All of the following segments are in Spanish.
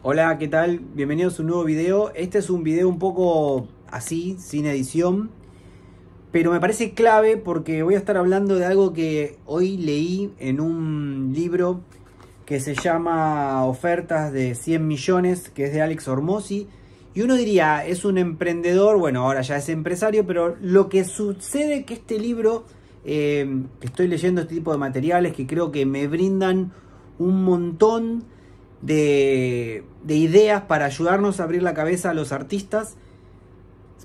Hola, ¿qué tal? Bienvenidos a un nuevo video. Este es un video un poco así, sin edición, pero me parece clave porque voy a estar hablando de algo que hoy leí en un libro que se llama Ofertas de 100 millones, que es de Alex Hormozzi. Y uno diría, es un emprendedor, bueno, ahora ya es empresario, pero lo que sucede que este libro, eh, que estoy leyendo este tipo de materiales que creo que me brindan un montón de, ideas para ayudarnos a abrir la cabeza a los artistas,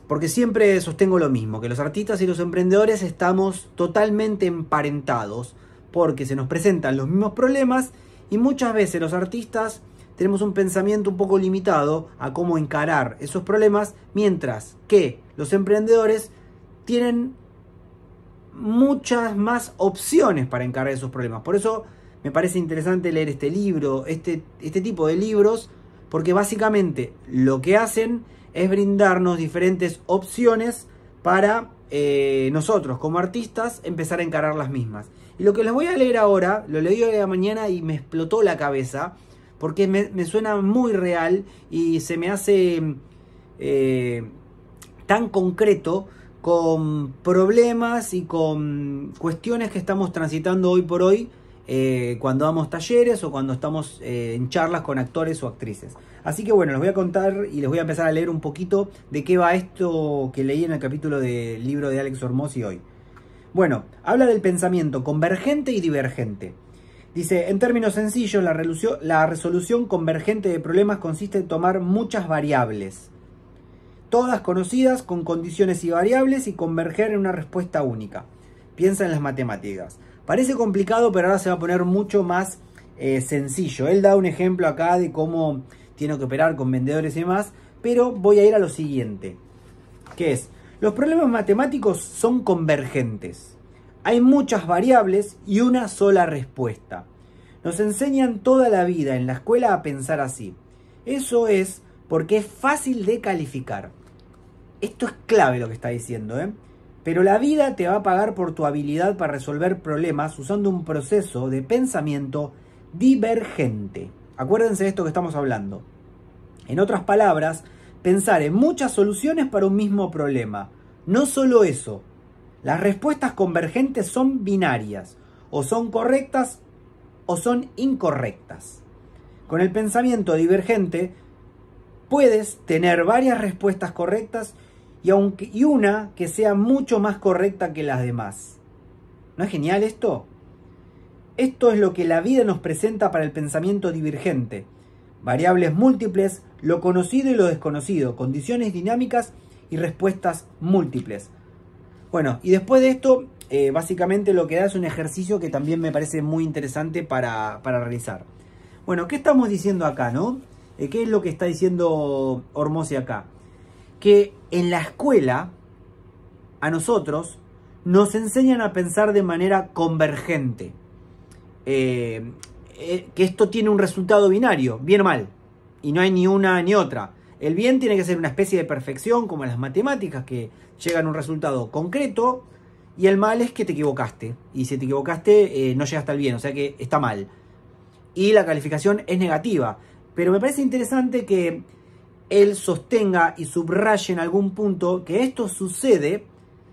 porque siempre sostengo lo mismo, que los artistas y los emprendedores estamos totalmente emparentados, porque se nos presentan los mismos problemas y muchas veces los artistas tenemos un pensamiento un poco limitado a cómo encarar esos problemas, mientras que los emprendedores tienen muchas más opciones para encarar esos problemas. Por eso me parece interesante leer este libro, este, este tipo de libros, porque básicamente lo que hacen es brindarnos diferentes opciones para eh, nosotros como artistas empezar a encarar las mismas. Y lo que les voy a leer ahora, lo leí hoy de la mañana y me explotó la cabeza, porque me, suena muy real y se me hace eh, tan concreto con problemas y con cuestiones que estamos transitando hoy por hoy eh, cuando damos talleres o cuando estamos eh, en charlas con actores o actrices. Así que bueno, les voy a contar y les voy a empezar a leer un poquito de qué va esto que leí en el capítulo del libro de Alex Hormozzi hoy. Bueno, habla del pensamiento convergente y divergente. Dice, en términos sencillos, la resolución convergente de problemas consiste en tomar muchas variables, todas conocidas con condiciones y variables y converger en una respuesta única. Piensa en las matemáticas. Parece complicado, pero ahora se va a poner mucho más eh, sencillo. Él da un ejemplo acá de cómo tiene que operar con vendedores y demás, pero voy a ir a lo siguiente, que es, los problemas matemáticos son convergentes. Hay muchas variables y una sola respuesta. Nos enseñan toda la vida en la escuela a pensar así. Eso es porque es fácil de calificar. Esto es clave lo que está diciendo, ¿eh? Pero la vida te va a pagar por tu habilidad para resolver problemas usando un proceso de pensamiento divergente. Acuérdense de esto que estamos hablando. En otras palabras, pensar en muchas soluciones para un mismo problema. No solo eso, las respuestas convergentes son binarias, o son correctas o son incorrectas. Con el pensamiento divergente puedes tener varias respuestas correctas y, y una que sea mucho más correcta que las demás. ¿No es genial esto? Esto es lo que la vida nos presenta para el pensamiento divergente. Variables múltiples, lo conocido y lo desconocido, condiciones dinámicas y respuestas múltiples. Bueno, y después de esto, eh, básicamente lo que da es un ejercicio que también me parece muy interesante para, realizar. Bueno, ¿qué estamos diciendo acá, no? Eh, ¿Qué es lo que está diciendo Hormose acá? que en la escuela a nosotros nos enseñan a pensar de manera convergente. Eh, eh, que esto tiene un resultado binario, bien o mal. Y no hay ni una ni otra. El bien tiene que ser una especie de perfección, como en las matemáticas, que llegan a un resultado concreto. Y el mal es que te equivocaste. Y si te equivocaste, eh, no llegaste al bien, o sea que está mal. Y la calificación es negativa. Pero me parece interesante que él sostenga y subraye en algún punto que esto sucede,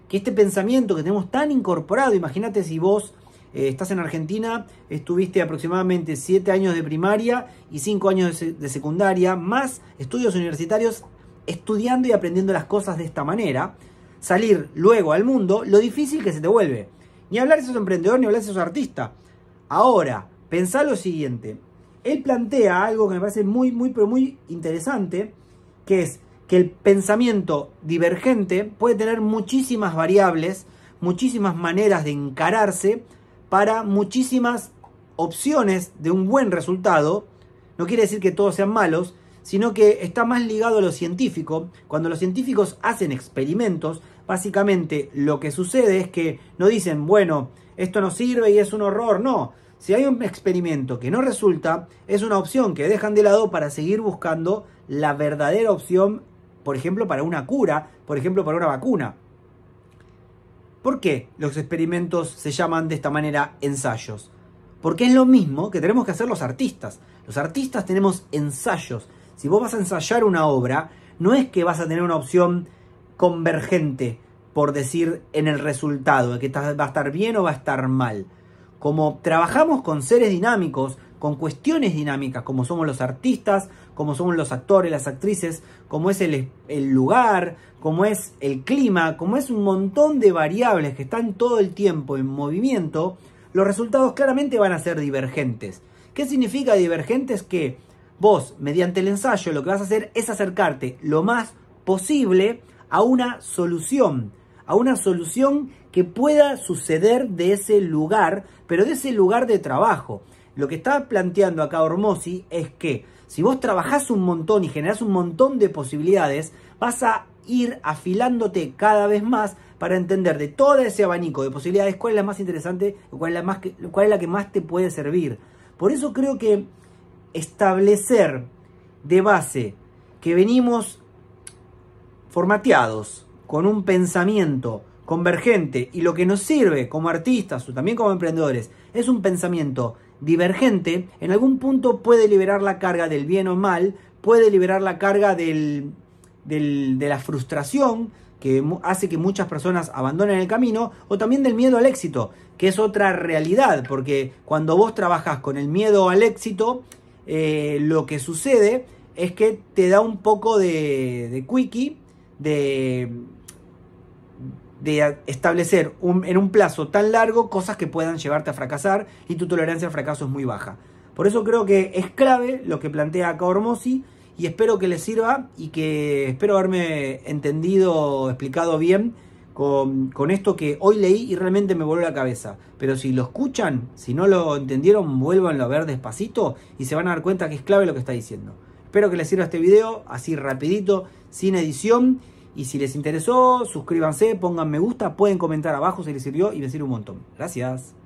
que este pensamiento que tenemos tan incorporado, imagínate si vos eh, estás en Argentina, estuviste aproximadamente 7 años de primaria y 5 años de, secundaria, más estudios universitarios, estudiando y aprendiendo las cosas de esta manera, salir luego al mundo, lo difícil que se te vuelve. Ni hablar si sos emprendedor, ni hablar si sos artista. Ahora, pensá lo siguiente. Él plantea algo que me parece muy, muy, pero muy interesante, que es que el pensamiento divergente puede tener muchísimas variables, muchísimas maneras de encararse para muchísimas opciones de un buen resultado. No quiere decir que todos sean malos, sino que está más ligado a lo científico. Cuando los científicos hacen experimentos, básicamente lo que sucede es que no dicen, bueno, esto no sirve y es un horror, no, si hay un experimento que no resulta, es una opción que dejan de lado para seguir buscando la verdadera opción, por ejemplo, para una cura, por ejemplo, para una vacuna. ¿Por qué los experimentos se llaman de esta manera ensayos? Porque es lo mismo que tenemos que hacer los artistas. Los artistas tenemos ensayos. Si vos vas a ensayar una obra, no es que vas a tener una opción convergente, por decir, en el resultado, de que va a estar bien o va a estar mal como trabajamos con seres dinámicos, con cuestiones dinámicas, como somos los artistas, como somos los actores, las actrices, como es el, lugar, como es el clima, como es un montón de variables que están todo el tiempo en movimiento, los resultados claramente van a ser divergentes. ¿Qué significa divergentes? Que vos, mediante el ensayo, lo que vas a hacer es acercarte lo más posible a una solución, a una solución que pueda suceder de ese lugar, pero de ese lugar de trabajo. Lo que está planteando acá Hormozzi es que si vos trabajás un montón y generás un montón de posibilidades, vas a ir afilándote cada vez más para entender de todo ese abanico de posibilidades cuál es la más interesante cuál es la, más cuál es la que más te puede servir. Por eso creo que establecer de base que venimos formateados con un pensamiento convergente y lo que nos sirve como artistas o también como emprendedores es un pensamiento divergente, en algún punto puede liberar la carga del bien o mal, puede liberar la carga del, de la frustración que hace que muchas personas abandonen el camino, o también del miedo al éxito, que es otra realidad, porque cuando vos trabajas con el miedo al éxito, eh, lo que sucede es que te da un poco de, de quickie, de, de establecer en un plazo tan largo cosas que puedan llevarte a fracasar y tu tolerancia al fracaso es muy baja. Por eso creo que es clave lo que plantea acá Hormozzi y espero que les sirva y que espero haberme entendido, explicado bien con, con, esto que hoy leí y realmente me voló la cabeza. Pero si lo escuchan, si no lo entendieron, vuélvanlo a ver despacito y se van a dar cuenta que es clave lo que está diciendo. Espero que les sirva este video, así rapidito, sin edición y si les interesó, suscríbanse, pongan me gusta, pueden comentar abajo si les sirvió y decir un montón. Gracias.